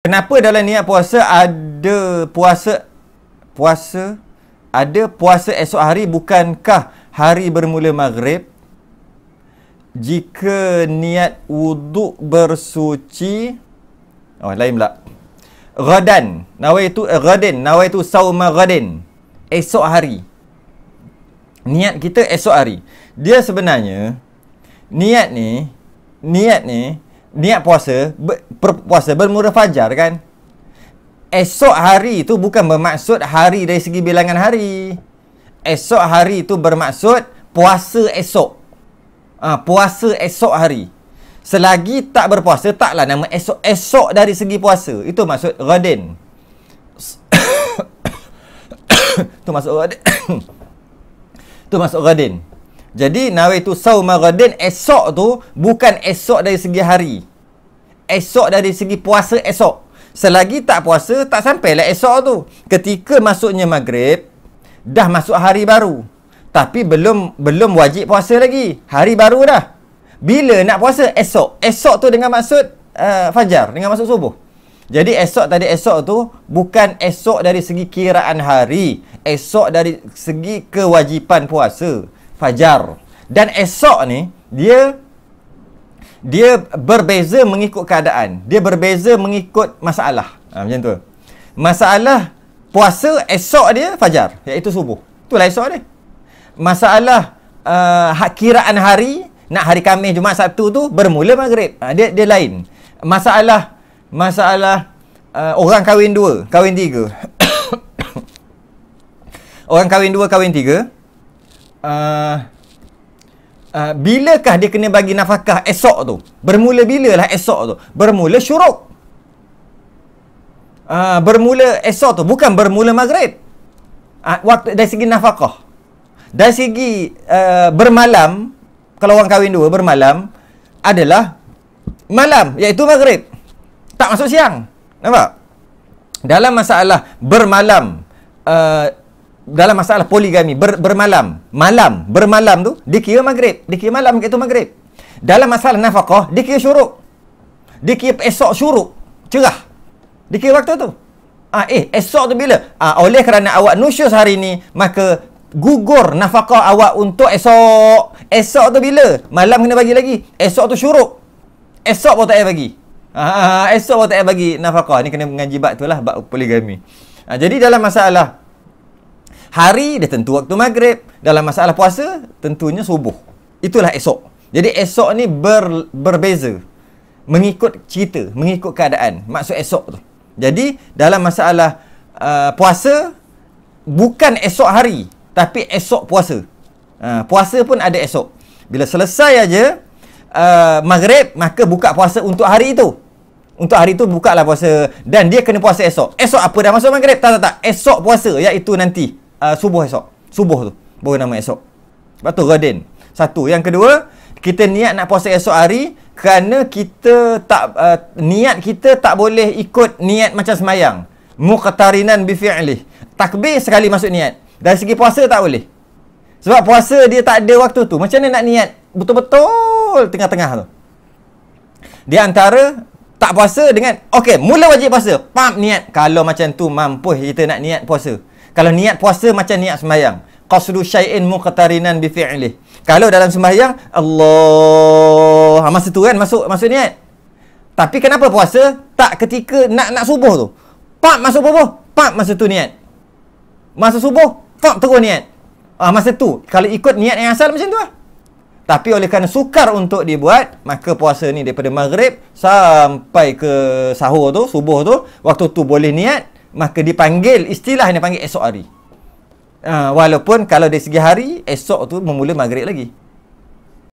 Kenapa dalam niat puasa ada puasa puasa ada puasa esok hari bukankah hari bermula maghrib? Jika niat wuduk bersuci Oh lain pula. Ghadan, nawai itu eh, ghadin, nawai itu sauma ghadin. Esok hari. Niat kita esok hari. Dia sebenarnya niat ni niat ni niat puasa ber, puasa bermula fajar kan esok hari itu bukan bermaksud hari dari segi bilangan hari esok hari itu bermaksud puasa esok ha, puasa esok hari selagi tak berpuasa taklah nama esok esok dari segi puasa itu maksud raden tu maksud raden tu maksud raden jadi nawaitu sauma raden esok tu bukan esok dari segi hari esok dari segi puasa esok. Selagi tak puasa, tak sampai lah esok tu. Ketika masuknya maghrib, dah masuk hari baru. Tapi belum belum wajib puasa lagi. Hari baru dah. Bila nak puasa? Esok. Esok tu dengan maksud uh, fajar. Dengan maksud subuh. Jadi esok tadi esok tu bukan esok dari segi kiraan hari. Esok dari segi kewajipan puasa. Fajar. Dan esok ni, dia dia berbeza mengikut keadaan dia berbeza mengikut masalah ha, macam tu masalah puasa esok dia fajar iaitu subuh itulah esok dia masalah uh, ha-, kiraan hari nak hari Khamis Jumaat Sabtu tu bermula maghrib ha, dia dia lain masalah masalah uh, orang kahwin dua kahwin tiga orang kahwin dua kahwin tiga uh, uh, bilakah dia kena bagi nafkah esok tu bermula bilalah esok tu bermula syuruk uh, bermula esok tu bukan bermula maghrib uh, waktu dari segi nafkah dari segi uh, bermalam kalau orang kahwin dua bermalam adalah malam iaitu maghrib tak masuk siang nampak dalam masalah bermalam dalam masalah poligami ber, bermalam malam bermalam tu dikira maghrib dikira malam itu maghrib dalam masalah nafkah dikira syuruk dikira esok syuruk cerah dikira waktu tu ah eh esok tu bila ah oleh kerana awak nusyus hari ni maka gugur nafkah awak untuk esok esok tu bila malam kena bagi lagi esok tu syuruk esok baru tak payah bagi ah, ah, ah esok baru tak payah bagi nafkah ni kena mengaji bab tu lah, bab poligami ah, jadi dalam masalah Hari dia tentu waktu maghrib. Dalam masalah puasa, tentunya subuh. Itulah esok. Jadi esok ni ber, berbeza. Mengikut cerita, mengikut keadaan. Maksud esok tu. Jadi dalam masalah uh, puasa, bukan esok hari. Tapi esok puasa. Uh, puasa pun ada esok. Bila selesai aja uh, maghrib, maka buka puasa untuk hari itu. Untuk hari itu buka lah puasa. Dan dia kena puasa esok. Esok apa dah masuk maghrib? Tak, tak, tak. Esok puasa iaitu nanti uh, subuh esok. Subuh tu. Baru nama esok. Sebab tu Raden. Satu. Yang kedua, kita niat nak puasa esok hari kerana kita tak uh, niat kita tak boleh ikut niat macam semayang. Muqtarinan bi fi'li. Takbir sekali masuk niat. Dari segi puasa tak boleh. Sebab puasa dia tak ada waktu tu. Macam mana nak niat betul-betul tengah-tengah tu? Di antara tak puasa dengan Okay, mula wajib puasa Pam, niat Kalau macam tu mampu kita nak niat puasa kalau niat puasa macam niat sembahyang. Qasdu syai'in muqtarinan bi fi'lih. Kalau dalam sembahyang Allah, ha, masa tu kan masuk masuk niat. Tapi kenapa puasa tak ketika nak nak subuh tu? Pak masuk subuh, pak masa tu niat. Masa subuh, pak terus niat. Ah masa tu kalau ikut niat yang asal macam tu lah. Tapi oleh kerana sukar untuk dibuat, maka puasa ni daripada maghrib sampai ke sahur tu, subuh tu, waktu tu boleh niat, maka dipanggil istilah yang dipanggil esok hari. Uh, walaupun kalau dari segi hari esok tu memula maghrib lagi.